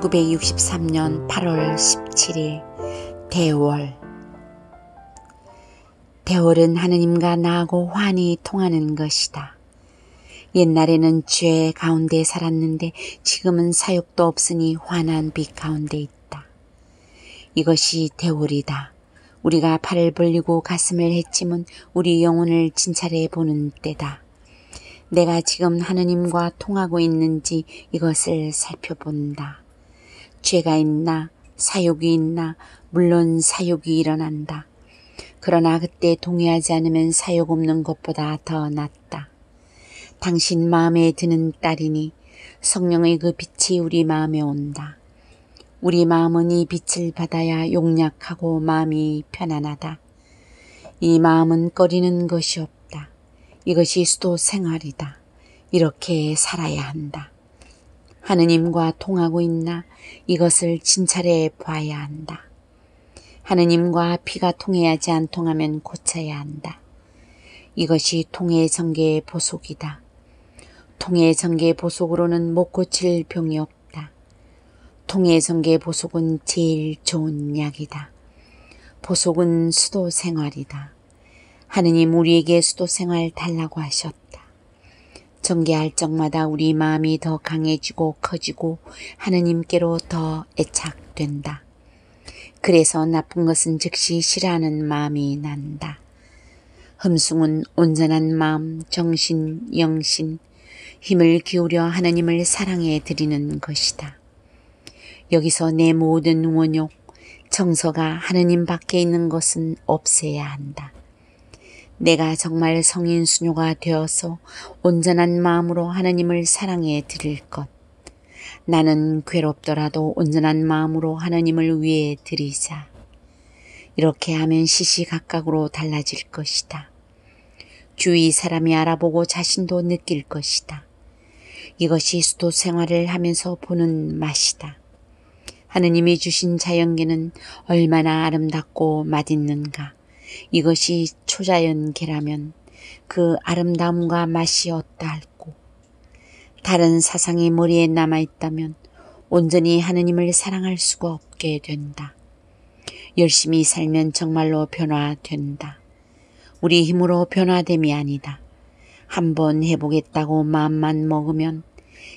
1963년 8월 17일 대월 대월은 하느님과 나하고 환히 통하는 것이다. 옛날에는 죄 가운데 살았는데 지금은 사욕도 없으니 환한 빛 가운데 있다. 이것이 대월이다. 우리가 팔을 벌리고 가슴을 헤치면 우리 영혼을 진찰해 보는 때다. 내가 지금 하느님과 통하고 있는지 이것을 살펴본다. 죄가 있나 사욕이 있나 물론 사욕이 일어난다. 그러나 그때 동의하지 않으면 사욕 없는 것보다 더 낫다. 당신 마음에 드는 딸이니 성령의 그 빛이 우리 마음에 온다. 우리 마음은 이 빛을 받아야 용약하고 마음이 편안하다. 이 마음은 꺼리는 것이 없다. 이것이 수도 생활이다. 이렇게 살아야 한다. 하느님과 통하고 있나 이것을 진찰해 봐야 한다. 하느님과 피가 통해야지 안 통하면 고쳐야 한다. 이것이 통해 전개의 보속이다. 통해 전개의 보속으로는 못 고칠 병이 없다. 통해 전개의 보속은 제일 좋은 약이다. 보속은 수도 생활이다. 하느님 우리에게 수도 생활 달라고 하셨다. 정개할 적마다 우리 마음이 더 강해지고 커지고 하느님께로 더 애착된다. 그래서 나쁜 것은 즉시 싫어하는 마음이 난다. 흠숭은 온전한 마음, 정신, 영신, 힘을 기울여 하느님을 사랑해 드리는 것이다. 여기서 내 모든 원욕, 정서가 하느님 밖에 있는 것은 없애야 한다. 내가 정말 성인 수녀가 되어서 온전한 마음으로 하느님을 사랑해 드릴 것. 나는 괴롭더라도 온전한 마음으로 하느님을 위해 드리자. 이렇게 하면 시시각각으로 달라질 것이다. 주위 사람이 알아보고 자신도 느낄 것이다. 이것이 수도 생활을 하면서 보는 맛이다. 하느님이 주신 자연계는 얼마나 아름답고 맛있는가. 이것이 초자연계라면 그 아름다움과 맛이 어떠할꼬. 다른 사상이 머리에 남아있다면 온전히 하느님을 사랑할 수가 없게 된다. 열심히 살면 정말로 변화된다. 우리 힘으로 변화됨이 아니다. 한번 해보겠다고 마음만 먹으면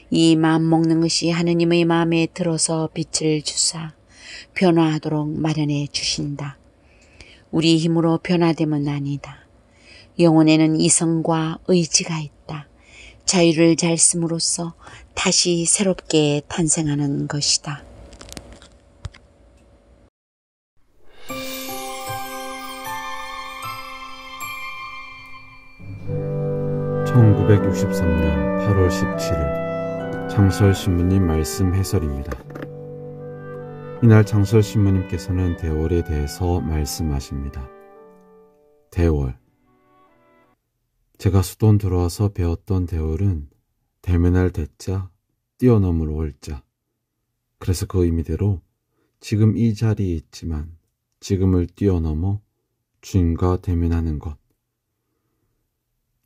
이 마음 먹는 것이 하느님의 마음에 들어서 빛을 주사 변화하도록 마련해 주신다. 우리 힘으로 변화됨은 아니다. 영혼에는 이성과 의지가 있다. 자유를 잘 쓰므로써 다시 새롭게 탄생하는 것이다. (1963년 8월 17일) 장설 신부님 말씀 해설입니다. 이날 장설 신부님께서는 대월에 대해서 말씀하십니다. 대월. 제가 수돈 들어와서 배웠던 대월은 대면할 대자, 뛰어넘을 월자. 그래서 그 의미대로 지금 이 자리에 있지만 지금을 뛰어넘어 주인과 대면하는 것.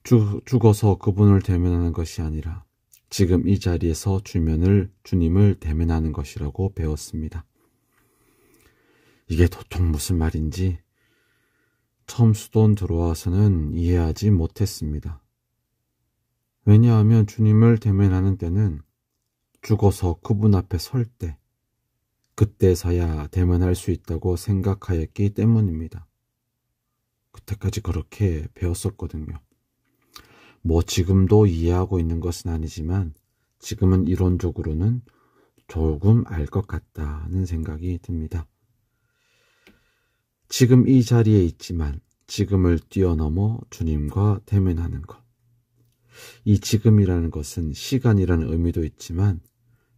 죽, 죽어서 그분을 대면하는 것이 아니라 지금 이 자리에서 주면을 주님을 대면하는 것이라고 배웠습니다. 이게 도통 무슨 말인지 처음 수도원 들어와서는 이해하지 못했습니다. 왜냐하면 주님을 대면하는 때는 죽어서 그분 앞에 설 때, 그때서야 대면할 수 있다고 생각하였기 때문입니다. 그때까지 그렇게 배웠었거든요. 뭐 지금도 이해하고 있는 것은 아니지만 지금은 이론적으로는 조금 알 것 같다는 생각이 듭니다. 지금 이 자리에 있지만 지금을 뛰어넘어 주님과 대면하는 것. 이 지금이라는 것은 시간이라는 의미도 있지만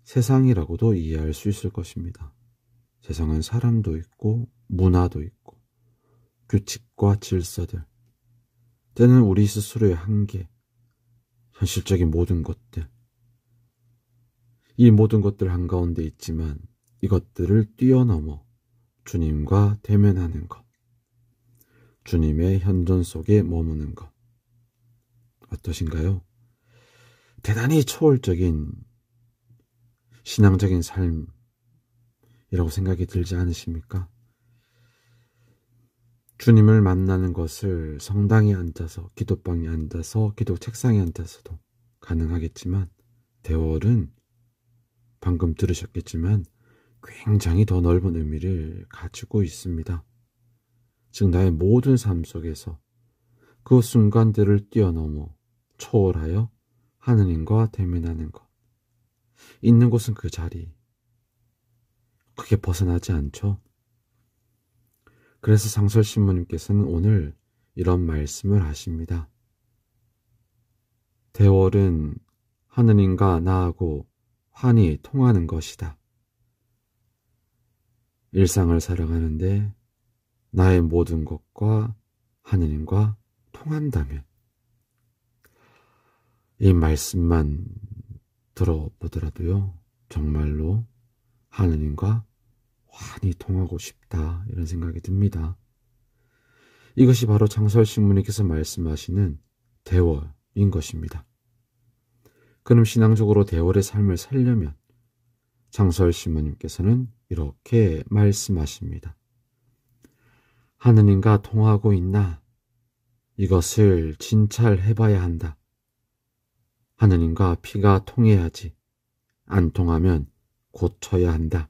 세상이라고도 이해할 수 있을 것입니다. 세상은 사람도 있고 문화도 있고 규칙과 질서들, 때는 우리 스스로의 한계, 현실적인 모든 것들, 이 모든 것들 한가운데 있지만 이것들을 뛰어넘어 주님과 대면하는 것, 주님의 현존 속에 머무는 것. 어떠신가요? 대단히 초월적인 신앙적인 삶이라고 생각이 들지 않으십니까? 주님을 만나는 것을 성당에 앉아서, 기도방에 앉아서, 기도 책상에 앉아서도 가능하겠지만, 대월은 방금 들으셨겠지만, 굉장히 더 넓은 의미를 가지고 있습니다. 즉 나의 모든 삶 속에서 그 순간들을 뛰어넘어 초월하여 하느님과 대면하는 것. 있는 곳은 그 자리. 그게 벗어나지 않죠. 그래서 상설신부님께서는 오늘 이런 말씀을 하십니다. 대월은 하느님과 나하고 환히 통하는 것이다. 일상을 살아가는데 나의 모든 것과 하느님과 통한다면 이 말씀만 들어보더라도요, 정말로 하느님과 환히 통하고 싶다, 이런 생각이 듭니다. 이것이 바로 장설신문님께서 말씀하시는 대월인 것입니다. 그럼 신앙적으로 대월의 삶을 살려면 장설신문님께서는 이렇게 말씀하십니다. 하느님과 통하고 있나? 이것을 진찰해 봐야 한다. 하느님과 피가 통해야지. 안 통하면 고쳐야 한다.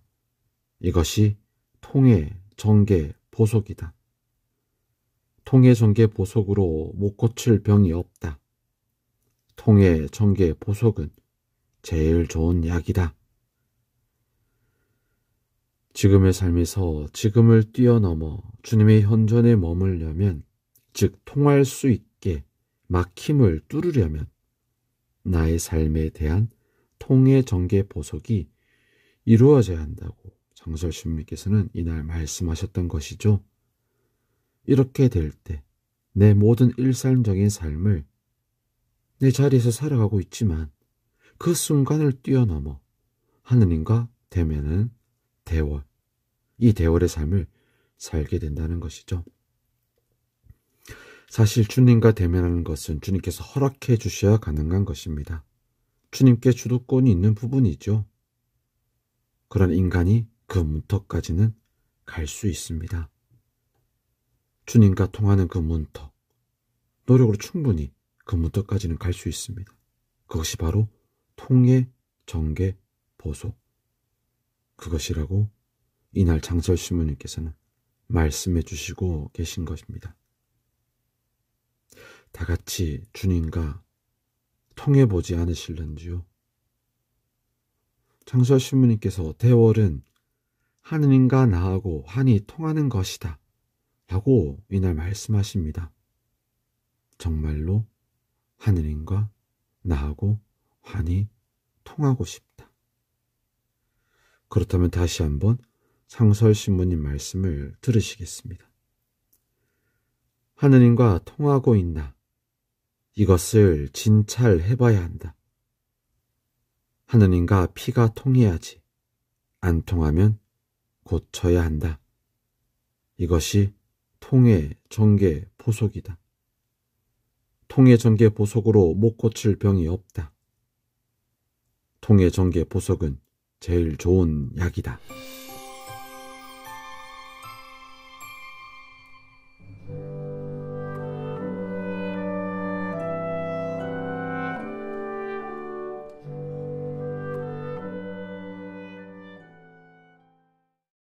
이것이 통해, 정계, 보속이다. 통해, 정계, 보속으로 못 고칠 병이 없다. 통해, 정계, 보속은 제일 좋은 약이다. 지금의 삶에서 지금을 뛰어넘어 주님의 현존에 머물려면, 즉 통할 수 있게 막힘을 뚫으려면 나의 삶에 대한 통의 전개 보석이 이루어져야 한다고 장설 신님께서는 이날 말씀하셨던 것이죠. 이렇게 될 때 내 모든 일상적인 삶을 내 자리에서 살아가고 있지만 그 순간을 뛰어넘어 하느님과 대면은 대월 이 대월의 삶을 살게 된다는 것이죠. 사실 주님과 대면하는 것은 주님께서 허락해 주셔야 가능한 것입니다. 주님께 주도권이 있는 부분이죠. 그런 인간이 그 문턱까지는 갈 수 있습니다. 주님과 통하는 그 문턱, 노력으로 충분히 그 문턱까지는 갈 수 있습니다. 그것이 바로 통해, 정계, 보소. 그것이라고 이날 장철 신부님께서는 말씀해 주시고 계신 것입니다. 다 같이 주님과 통해 보지 않으실는지요? 장철 신부님께서 대월은 하느님과 나하고 환히 통하는 것이다. 라고 이날 말씀하십니다. 정말로 하느님과 나하고 환히 통하고 싶다. 그렇다면 다시 한번 창설 신부님 말씀을 들으시겠습니다. 하느님과 통하고 있나? 이것을 진찰해 봐야 한다. 하느님과 피가 통해야지. 안 통하면 고쳐야 한다. 이것이 통해 전개 보속이다. 통해 전개 보속으로 못 고칠 병이 없다. 통해 전개 보속은 제일 좋은 약이다.